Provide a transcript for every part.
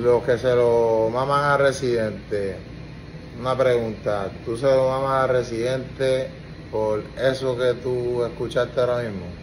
los que se lo maman a residente, una pregunta, ¿tú se lo mamas a residente por eso que tú escuchaste ahora mismo?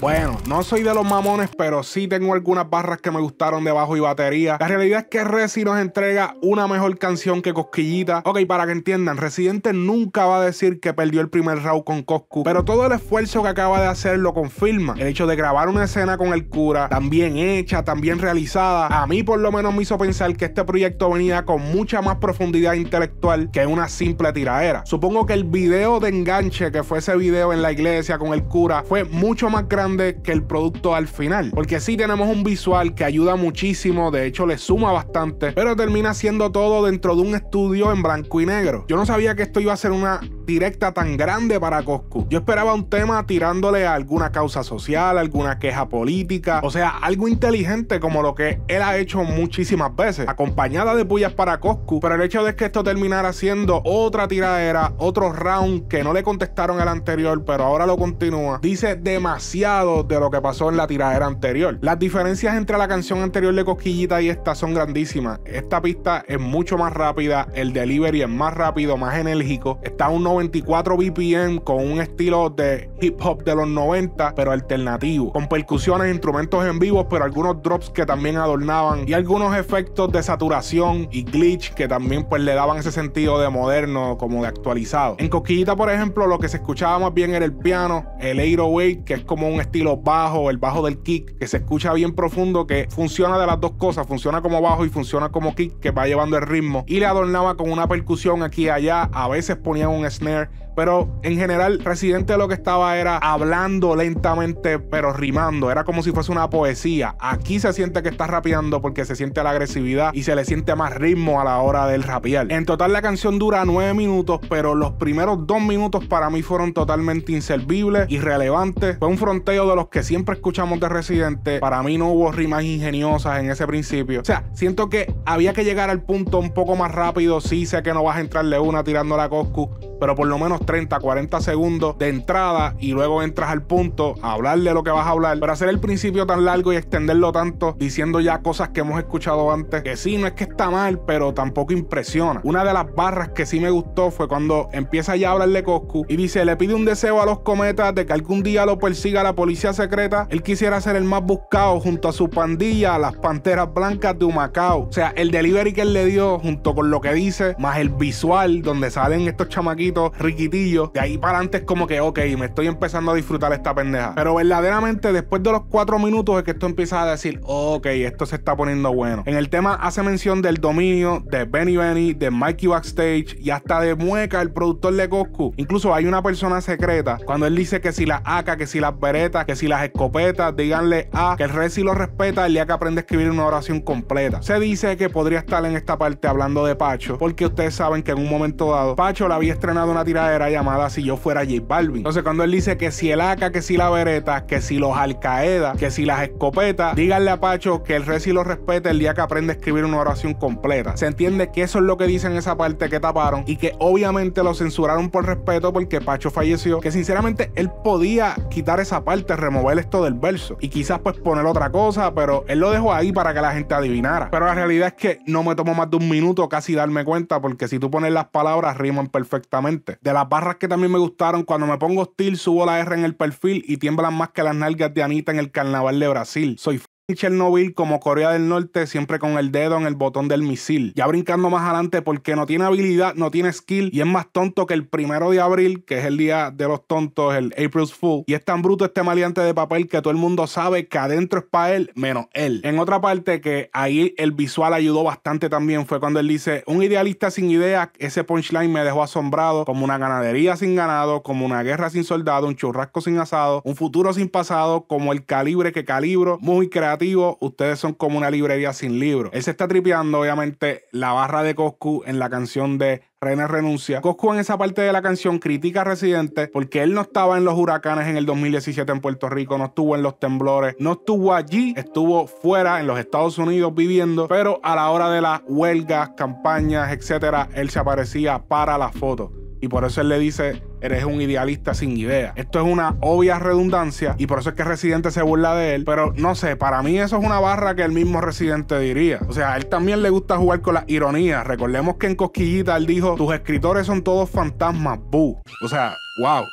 Bueno, no soy de los mamones, pero sí tengo algunas barras que me gustaron de bajo y batería. La realidad es que Resi nos entrega una mejor canción que Cosquillita. Ok, para que entiendan, Residente nunca va a decir que perdió el primer round con Coscu, pero todo el esfuerzo que acaba de hacer lo confirma. El hecho de grabar una escena con el cura, también hecha, también realizada, a mí por lo menos me hizo pensar que este proyecto venía con mucha más profundidad intelectual que una simple tiradera. Supongo que el video de enganche que fue ese video en la iglesia con el cura fue mucho más grande que el producto al final. Porque si tenemos un visual que ayuda muchísimo, de hecho le suma bastante, pero termina siendo todo dentro de un estudio en blanco y negro. Yo no sabía que esto iba a ser una directa tan grande para Coscu. Yo esperaba un tema tirándole a alguna causa social, alguna queja política, o sea, algo inteligente como lo que él ha hecho muchísimas veces, acompañada de pullas para Coscu, pero el hecho de que esto terminara siendo otra tiradera, otro round que no le contestaron al anterior, pero ahora lo continúa, dice demasiado de lo que pasó en la tiradera anterior. Las diferencias entre la canción anterior de Cosquillita y esta son grandísimas. Esta pista es mucho más rápida, el delivery es más rápido, más enérgico, está un 90 24 BPM con un estilo de hip hop de los 90, pero alternativo, con percusiones, e instrumentos en vivo, pero algunos drops que también adornaban y algunos efectos de saturación y glitch que también pues le daban ese sentido de moderno, como de actualizado. En Coquillita, por ejemplo, lo que se escuchaba más bien era el piano, el 808, que es como un estilo bajo, el bajo del kick, que se escucha bien profundo, que funciona de las dos cosas, funciona como bajo y funciona como kick, que va llevando el ritmo, y le adornaba con una percusión aquí y allá, a veces ponían un snare pero en general, Residente lo que estaba era hablando lentamente, pero rimando. Era como si fuese una poesía. Aquí se siente que está rapeando porque se siente la agresividad y se le siente más ritmo a la hora del rapear. En total, la canción dura 9 minutos, pero los primeros dos minutos para mí fueron totalmente inservibles, irrelevantes. Fue un fronteo de los que siempre escuchamos de Residente. Para mí no hubo rimas ingeniosas en ese principio. O sea, siento que había que llegar al punto un poco más rápido. Sí, sé que no vas a entrarle una tirando la Coscu, pero pero por lo menos 30, 40 segundos de entrada y luego entras al punto a hablarle de lo que vas a hablar. para hacer el principio tan largo y extenderlo tanto diciendo ya cosas que hemos escuchado antes, que sí, no es que está mal, pero tampoco impresiona. Una de las barras que sí me gustó fue cuando empieza ya a hablarle Coscu y dice, le pide un deseo a los cometas de que algún día lo persiga la policía secreta. Él quisiera ser el más buscado junto a su pandilla, las panteras blancas de Humacao. O sea, el delivery que él le dio junto con lo que dice, más el visual donde salen estos chamaquitos riquitillo. De ahí para adelante es como que, ok, me estoy empezando a disfrutar esta pendeja. Pero verdaderamente, después de los cuatro minutos es que esto empieza a decir, ok, esto se está poniendo bueno. En el tema hace mención del dominio de Benny Benny, de Mikey Backstage y hasta de Mueca, el productor de Coscu. Incluso hay una persona secreta cuando él dice que si las AK, que si las beretas, que si las escopetas, díganle A, que el rey si lo respeta, el día que aprende a escribir una oración completa. Se dice que podría estar en esta parte hablando de Pacho, porque ustedes saben que en un momento dado, Pacho la había estrenado una tiradera llamada Si yo fuera J Balvin. Entonces, cuando él dice que si el AK, que si la Bereta que si los Alcaeda, que si las escopetas, díganle a Pacho que el sí lo respete el día que aprende a escribir una oración completa. Se entiende que eso es lo que dicen en esa parte que taparon y que obviamente lo censuraron por respeto porque Pacho falleció. Que sinceramente él podía quitar esa parte, remover esto del verso y quizás pues poner otra cosa, pero él lo dejó ahí para que la gente adivinara. Pero la realidad es que no me tomó más de un minuto casi darme cuenta porque si tú pones las palabras riman perfectamente de las barras que también me gustaron, cuando me pongo hostil, subo la R en el perfil y tiemblan más que las nalgas de Anita en el carnaval de Brasil. Soy Chernobyl como Corea del Norte siempre con el dedo en el botón del misil. Ya brincando más adelante porque no tiene habilidad, no tiene skill y es más tonto que el primero de abril, que es el día de los tontos, el April's Fool. Y es tan bruto este maleante de papel que todo el mundo sabe que adentro es para él menos él. En otra parte que ahí el visual ayudó bastante también fue cuando él dice, un idealista sin idea, ese punchline me dejó asombrado, como una ganadería sin ganado, como una guerra sin soldado, un churrasco sin asado, un futuro sin pasado, como el calibre que calibro, muy creativo ustedes son como una librería sin libros. Él se está tripeando, obviamente, la barra de Coscu en la canción de René renuncia. Coscu en esa parte de la canción critica a Residente porque él no estaba en los huracanes en el 2017 en Puerto Rico, no estuvo en los temblores, no estuvo allí, estuvo fuera en los Estados Unidos viviendo, pero a la hora de las huelgas, campañas, etcétera, él se aparecía para la foto. Y por eso él le dice Eres un idealista sin idea. Esto es una obvia redundancia y por eso es que Residente se burla de él. Pero no sé, para mí eso es una barra que el mismo Residente diría. O sea, a él también le gusta jugar con la ironía Recordemos que en Cosquillita él dijo: Tus escritores son todos fantasmas, boo. O sea, wow.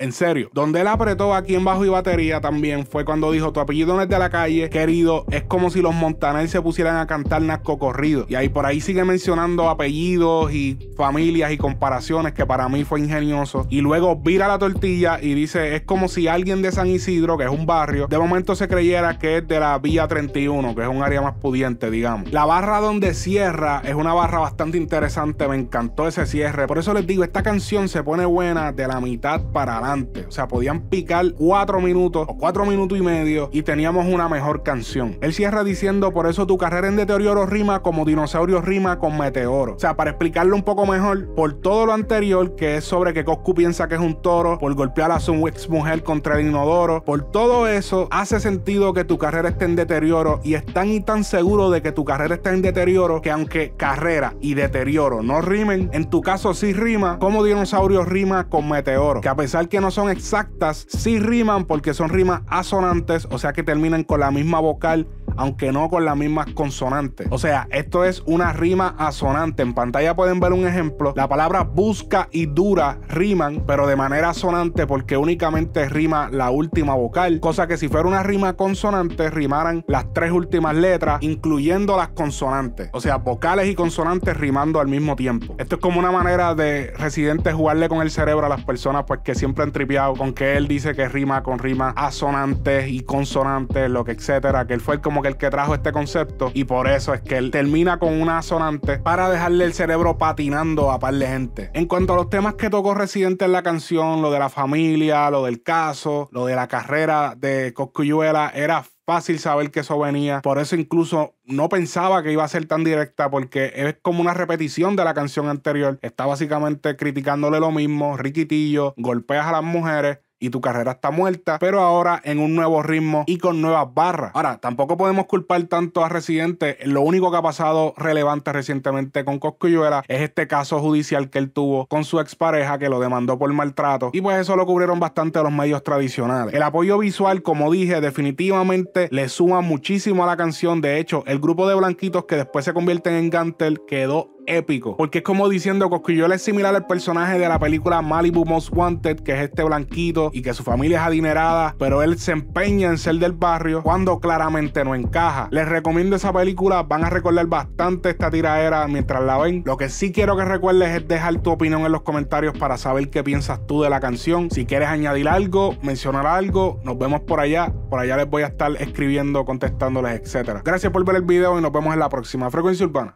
En serio. Donde él apretó aquí en bajo y batería también fue cuando dijo: Tu apellido no es de la calle, querido. Es como si los Montaner se pusieran a cantar narco corrido. Y ahí por ahí sigue mencionando apellidos y familias y comparaciones que para mí fue ingenioso. Y luego vira la tortilla y dice: Es como si alguien de San Isidro, que es un barrio, de momento se creyera que es de la Villa 31, que es un área más pudiente, digamos. La barra donde cierra es una barra bastante interesante. Me encantó ese cierre. Por eso les digo: esta canción se pone buena de la mitad para o sea, podían picar cuatro minutos o cuatro minutos y medio y teníamos una mejor canción. Él cierra diciendo, por eso tu carrera en deterioro rima como dinosaurio rima con meteoro. O sea, para explicarlo un poco mejor, por todo lo anterior, que es sobre que Coscu piensa que es un toro, por golpear a su ex mujer contra el inodoro, por todo eso, hace sentido que tu carrera esté en deterioro y están y tan seguro de que tu carrera está en deterioro que aunque carrera y deterioro no rimen, en tu caso sí rima como dinosaurio rima con meteoro. Que a pesar que no son exactas si riman porque son rimas asonantes, o sea que terminan con la misma vocal aunque no con las mismas consonantes. O sea, esto es una rima asonante. En pantalla pueden ver un ejemplo. La palabra busca y dura riman, pero de manera asonante porque únicamente rima la última vocal, cosa que si fuera una rima consonante rimaran las tres últimas letras, incluyendo las consonantes. O sea, vocales y consonantes rimando al mismo tiempo. Esto es como una manera de residente jugarle con el cerebro a las personas pues que siempre han tripeado con que él dice que rima con rimas asonantes y consonantes, lo que etcétera, que él fue como el que trajo este concepto y por eso es que él termina con una sonante para dejarle el cerebro patinando a par de gente. En cuanto a los temas que tocó Residente en la canción, lo de la familia, lo del caso, lo de la carrera de Coscuyuela, era fácil saber que eso venía. Por eso incluso no pensaba que iba a ser tan directa porque es como una repetición de la canción anterior. Está básicamente criticándole lo mismo, riquitillo, golpeas a las mujeres y tu carrera está muerta, pero ahora en un nuevo ritmo y con nuevas barras. Ahora, tampoco podemos culpar tanto a Residente. Lo único que ha pasado relevante recientemente con Coscuyuela es este caso judicial que él tuvo con su expareja que lo demandó por maltrato. Y pues eso lo cubrieron bastante los medios tradicionales. El apoyo visual, como dije, definitivamente le suma muchísimo a la canción. De hecho, el grupo de blanquitos que después se convierten en Gantel quedó épico. Porque es como diciendo, que es similar al personaje de la película Malibu Most Wanted, que es este blanquito y que su familia es adinerada, pero él se empeña en ser del barrio cuando claramente no encaja. Les recomiendo esa película, van a recordar bastante esta tiradera mientras la ven. Lo que sí quiero que recuerdes es dejar tu opinión en los comentarios para saber qué piensas tú de la canción. Si quieres añadir algo, mencionar algo, nos vemos por allá. Por allá les voy a estar escribiendo, contestándoles, etc. Gracias por ver el video y nos vemos en la próxima. Frecuencia Urbana.